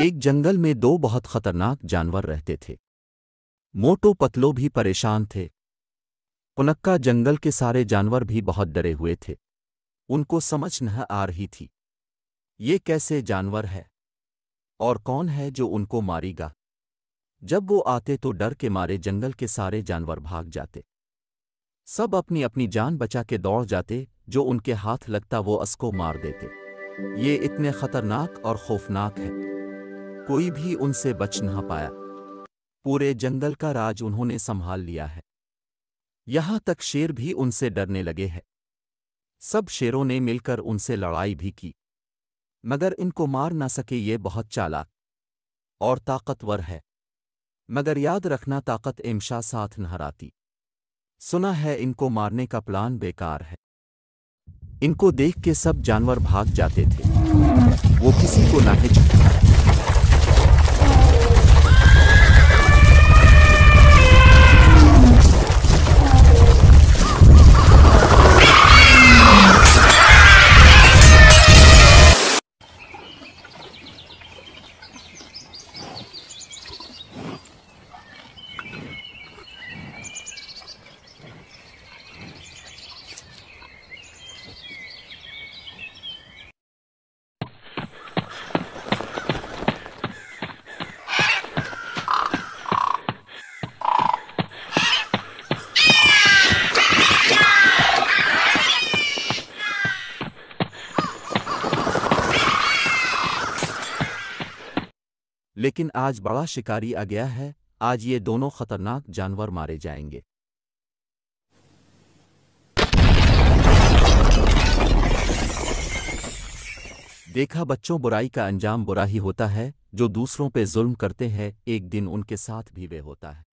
एक जंगल में दो बहुत खतरनाक जानवर रहते थे मोटो पतलो भी परेशान थे पुनक्का जंगल के सारे जानवर भी बहुत डरे हुए थे उनको समझ न आ रही थी ये कैसे जानवर है और कौन है जो उनको मारेगा जब वो आते तो डर के मारे जंगल के सारे जानवर भाग जाते सब अपनी अपनी जान बचा के दौड़ जाते जो उनके हाथ लगता वो असको मार देते ये इतने खतरनाक और खौफनाक है कोई भी उनसे बच न पाया पूरे जंगल का राज उन्होंने संभाल लिया है यहां तक शेर भी उनसे डरने लगे हैं सब शेरों ने मिलकर उनसे लड़ाई भी की मगर इनको मार ना सके ये बहुत चालाक और ताकतवर है मगर याद रखना ताकत एमशा साथ नहराती सुना है इनको मारने का प्लान बेकार है इनको देख के सब जानवर भाग जाते थे वो किसी को ना हिचकता लेकिन आज बड़ा शिकारी आ गया है आज ये दोनों खतरनाक जानवर मारे जाएंगे देखा बच्चों बुराई का अंजाम बुरा ही होता है जो दूसरों पे जुल्म करते हैं एक दिन उनके साथ भी वे होता है